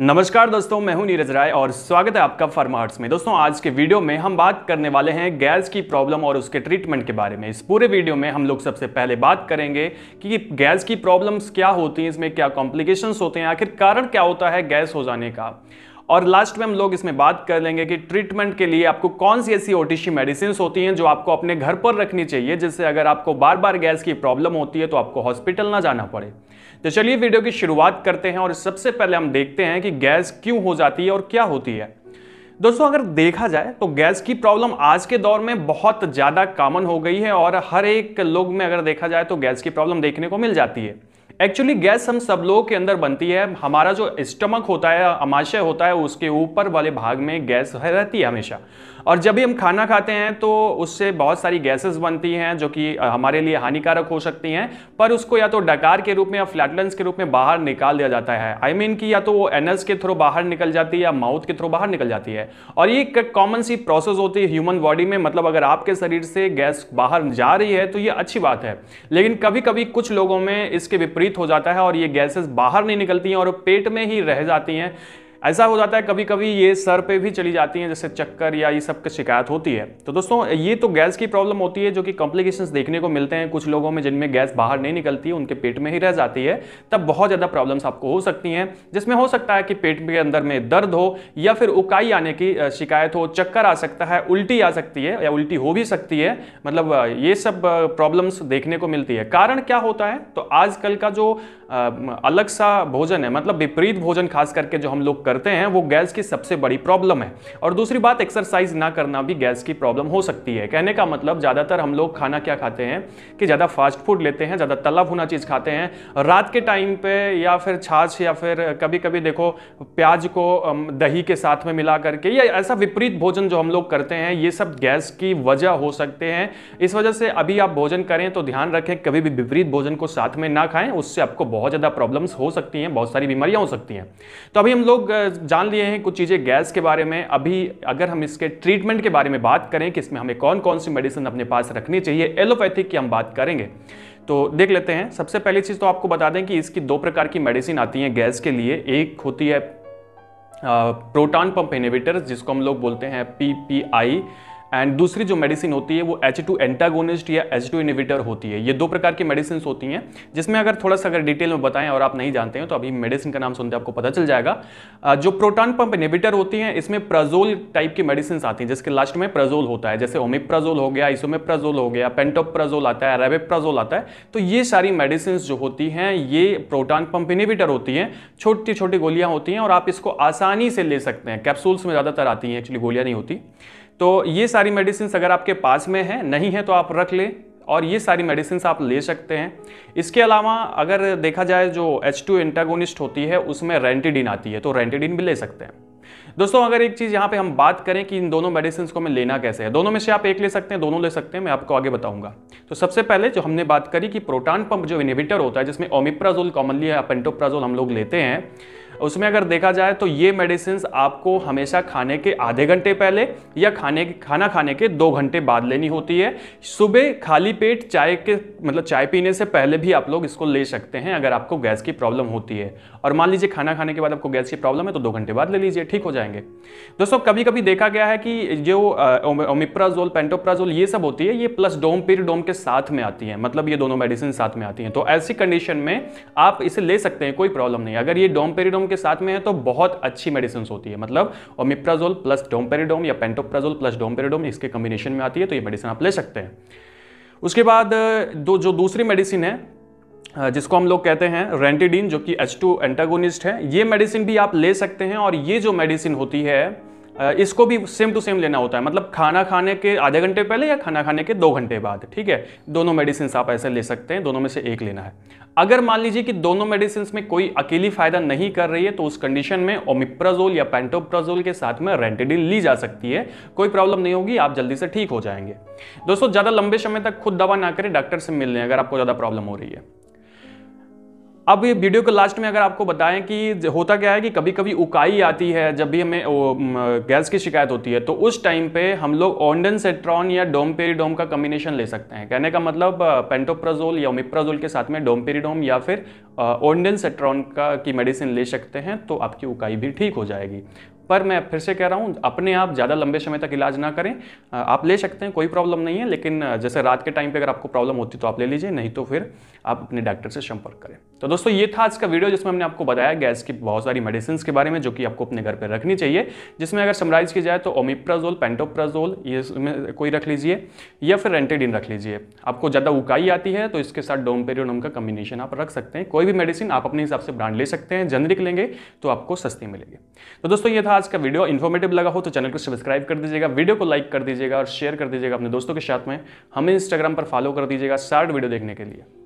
नमस्कार दोस्तों मैं हूं नीरज राय और स्वागत है आपका फार्मार्ट्स में दोस्तों आज के वीडियो में हम बात करने वाले हैं गैस की प्रॉब्लम और उसके ट्रीटमेंट के बारे में इस पूरे वीडियो में हम लोग सबसे पहले बात करेंगे कि गैस की प्रॉब्लम्स क्या होती हैं इसमें क्या कॉम्प्लिकेशंस होते हैं आखिर कारण क्या होता है गैस हो जाने का और लास्ट में हम लोग इसमें बात कर लेंगे कि ट्रीटमेंट के लिए आपको कौन सी ऐसी ओटीसी मेडिसिन होती हैं जो आपको अपने घर पर रखनी चाहिए जिससे अगर आपको बार बार गैस की प्रॉब्लम होती है तो आपको हॉस्पिटल ना जाना पड़े तो चलिए वीडियो की शुरुआत करते हैं और सबसे पहले हम देखते हैं कि गैस क्यों हो जाती है और क्या होती है दोस्तों अगर देखा जाए तो गैस की प्रॉब्लम आज के दौर में बहुत ज़्यादा कॉमन हो गई है और हर एक लोग में अगर देखा जाए तो गैस की प्रॉब्लम देखने को मिल जाती है एक्चुअली गैस हम सब लोगों के अंदर बनती है हमारा जो स्टमक होता है अमाशय होता है उसके ऊपर वाले भाग में गैस रहती है हमेशा और जब भी हम खाना खाते हैं तो उससे बहुत सारी गैसेस बनती हैं जो कि हमारे लिए हानिकारक हो सकती हैं पर उसको या तो डकार के रूप में या फ्लैटलेंस के रूप में बाहर निकाल दिया जाता है आई I मीन mean कि या तो वो एनएस के थ्रू बाहर निकल जाती है या माउथ के थ्रू बाहर निकल जाती है और ये एक कॉमन सी प्रोसेस होती है ह्यूमन बॉडी में मतलब अगर आपके शरीर से गैस बाहर जा रही है तो ये अच्छी बात है लेकिन कभी कभी कुछ लोगों में इसके विपरीत हो जाता है और ये गैसेस बाहर नहीं निकलती हैं और पेट में ही रह जाती हैं ऐसा हो जाता है कभी कभी ये सर पे भी चली जाती हैं जैसे चक्कर या ये सब की शिकायत होती है तो दोस्तों ये तो गैस की प्रॉब्लम होती है जो कि कॉम्प्लिकेशंस देखने को मिलते हैं कुछ लोगों में जिनमें गैस बाहर नहीं निकलती उनके पेट में ही रह जाती है तब बहुत ज़्यादा प्रॉब्लम्स आपको हो सकती हैं जिसमें हो सकता है कि पेट के अंदर में दर्द हो या फिर उकाई आने की शिकायत हो चक्कर आ सकता है उल्टी आ सकती है या उल्टी हो भी सकती है मतलब ये सब प्रॉब्लम्स देखने को मिलती है कारण क्या होता है तो आजकल का जो अलग सा भोजन है मतलब विपरीत भोजन खास करके जो हम लोग करते हैं वो गैस की सबसे बड़ी प्रॉब्लम है और दूसरी बात एक्सरसाइज ना करना भी गैस की प्रॉब्लम हो सकती है कहने का मतलब ज़्यादातर हम लोग खाना क्या खाते हैं कि ज़्यादा फास्ट फूड लेते हैं ज़्यादा तला भुना चीज़ खाते हैं रात के टाइम पे या फिर छाछ या फिर कभी कभी देखो प्याज को दही के साथ में मिला करके या ऐसा विपरीत भोजन जो हम लोग करते हैं ये सब गैस की वजह हो सकते हैं इस वजह से अभी आप भोजन करें तो ध्यान रखें कभी भी विपरीत भोजन को साथ में ना खाएं उससे आपको बहुत ज़्यादा प्रॉब्लम्स हो सकती हैं बहुत सारी बीमारियां हो सकती हैं तो अभी हम लोग जान लिए हैं कुछ चीज़ें गैस के बारे में अभी अगर हम इसके ट्रीटमेंट के बारे में बात करें कि इसमें हमें कौन कौन सी मेडिसिन अपने पास रखनी चाहिए एलोपैथिक की हम बात करेंगे तो देख लेते हैं सबसे पहली चीज़ तो आपको बता दें कि इसकी दो प्रकार की मेडिसिन आती हैं गैस के लिए एक होती है प्रोटॉन पंप इनिवेटर जिसको हम लोग बोलते हैं पी एंड दूसरी जो मेडिसिन होती है वो एच टू एंटागोनिस्ट या एच टू इनिविटर होती है ये दो प्रकार की मेडिसिन होती हैं जिसमें अगर थोड़ा सा अगर डिटेल में बताएं और आप नहीं जानते हैं तो अभी मेडिसिन का नाम सुनते आपको पता चल जाएगा जो प्रोटॉन पंप इनिविटर होती हैं इसमें प्रजोल टाइप की मेडिसिन आती हैं जिसके लास्ट में प्रजोल होता है जैसे ओमिप्राजोल हो गया इसोमेप्राजोल हो गया पेंटोप्राजोल आता है रेबेप्राजोल आता है तो ये सारी मेडिसिन जो होती हैं ये प्रोटॉन पंप इनिविटर होती हैं छोटी छोटी गोलियाँ होती हैं और आप इसको आसानी से ले सकते हैं कैप्सूल्स में ज़्यादातर आती हैं एक्चुअली गोलियाँ नहीं होती तो ये सारी मेडिसिन अगर आपके पास में है नहीं है तो आप रख लें और ये सारी मेडिसिन आप ले सकते हैं इसके अलावा अगर देखा जाए जो एच टू एंटागोनिस्ट होती है उसमें रेंटिडिन आती है तो रेंटिडिन भी ले सकते हैं दोस्तों अगर एक चीज़ यहाँ पे हम बात करें कि इन दोनों मेडिसिन को हमें लेना कैसे है दोनों में से आप एक ले सकते हैं दोनों ले सकते हैं मैं आपको आगे बताऊंगा तो सबसे पहले जो हमने बात करी कि प्रोटान पंप जो इनिबिटर होता है जिसमें ओमिप्राजोल कॉमनली या पेंटोप्राजोल हम लोग लेते हैं उसमें अगर देखा जाए तो ये मेडिसिन आपको हमेशा खाने के आधे घंटे पहले या खाने खाना खाने के दो घंटे बाद लेनी होती है सुबह खाली पेट चाय के मतलब चाय पीने से पहले भी आप लोग इसको ले सकते हैं अगर आपको गैस की प्रॉब्लम होती है और मान लीजिए खाना खाने के बाद आपको गैस की प्रॉब्लम है तो दो घंटे बाद ले लीजिए ठीक हो जाएंगे दोस्तों कभी कभी देखा गया है कि जो ओमिप्राजोल पेंटोप्राजोल ये सब होती है ये प्लस डोम पिरिडोम के साथ में आती है मतलब ये दोनों मेडिसिन साथ में आती हैं तो ऐसी कंडीशन में आप इसे ले सकते हैं कोई प्रॉब्लम नहीं अगर ये डोम पेरिडोम ओमिप्राजोम के साथ में है तो बहुत अच्छी मेडिसिन होती है मतलब ओमिप्राजोल प्लस डोमपेरिडोम या पेंटोप्राजोल प्लस डोमपेरिडोम इसके कॉम्बिनेशन में आती है तो ये मेडिसिन आप ले सकते हैं उसके बाद दो जो दूसरी मेडिसिन है जिसको हम लोग कहते हैं रेंटिडीन जो कि H2 एंटागोनिस्ट है ये मेडिसिन भी आप ले सकते हैं और ये जो मेडिसिन होती है इसको भी सेम टू सेम लेना होता है मतलब खाना खाने के आधे घंटे पहले या खाना खाने के दो घंटे बाद ठीक है दोनों मेडिसिन आप ऐसे ले सकते हैं दोनों में से एक लेना है अगर मान लीजिए कि दोनों मेडिसिन में कोई अकेली फ़ायदा नहीं कर रही है तो उस कंडीशन में ओमिप्राजोल या पेंटोप्राजोल के साथ में रेंटेडिन ली जा सकती है कोई प्रॉब्लम नहीं होगी आप जल्दी से ठीक हो जाएंगे दोस्तों ज़्यादा लंबे समय तक खुद दवा ना करें डॉक्टर से मिल लें अगर आपको ज़्यादा प्रॉब्लम हो रही है अब ये वीडियो के लास्ट में अगर आपको बताएं कि होता क्या है कि कभी कभी उकाई आती है जब भी हमें गैस की शिकायत होती है तो उस टाइम पे हम लोग ऑनडन सेट्रॉन या डोमपेरिडोम का कम्बिनेशन ले सकते हैं कहने का मतलब पेंटोप्राजोल या ओमिप्राजोल के साथ में डोमपेरिडोम या फिर ऑनडन सेट्रॉन का की मेडिसिन ले सकते हैं तो आपकी उकाई भी ठीक हो जाएगी पर मैं फिर से कह रहा हूँ अपने आप ज़्यादा लंबे समय तक इलाज ना करें आप ले सकते हैं कोई प्रॉब्लम नहीं है लेकिन जैसे रात के टाइम पे अगर आपको प्रॉब्लम होती तो आप ले लीजिए नहीं तो फिर आप अपने डॉक्टर से संपर्क करें तो दोस्तों ये था आज का वीडियो जिसमें हमने आपको बताया गैस की बहुत सारी मेडिसिन के बारे में जो कि आपको अपने घर पर रखनी चाहिए जिसमें अगर समराइज की जाए तो ओमिप्राजोल पेंटोप्राजोल ये कोई रख लीजिए या फिर रेंटेडिन रख लीजिए आपको ज़्यादा उकाई आती है तो इसके साथ डोमपेरियोनम का कम्बिनेशन आप रख सकते हैं कोई भी मेडिसिन आप अपने हिसाब से ब्रांड ले सकते हैं जेनरिक लेंगे तो आपको सस्ती मिलेगी तो दोस्तों ये था आज का वीडियो इन्फॉर्मेटिव लगा हो तो चैनल को सब्सक्राइब कर दीजिएगा वीडियो को लाइक कर दीजिएगा और शेयर कर दीजिएगा अपने दोस्तों के साथ में हमें इंस्टाग्राम पर फॉलो कर दीजिएगा शार्ट वीडियो देखने के लिए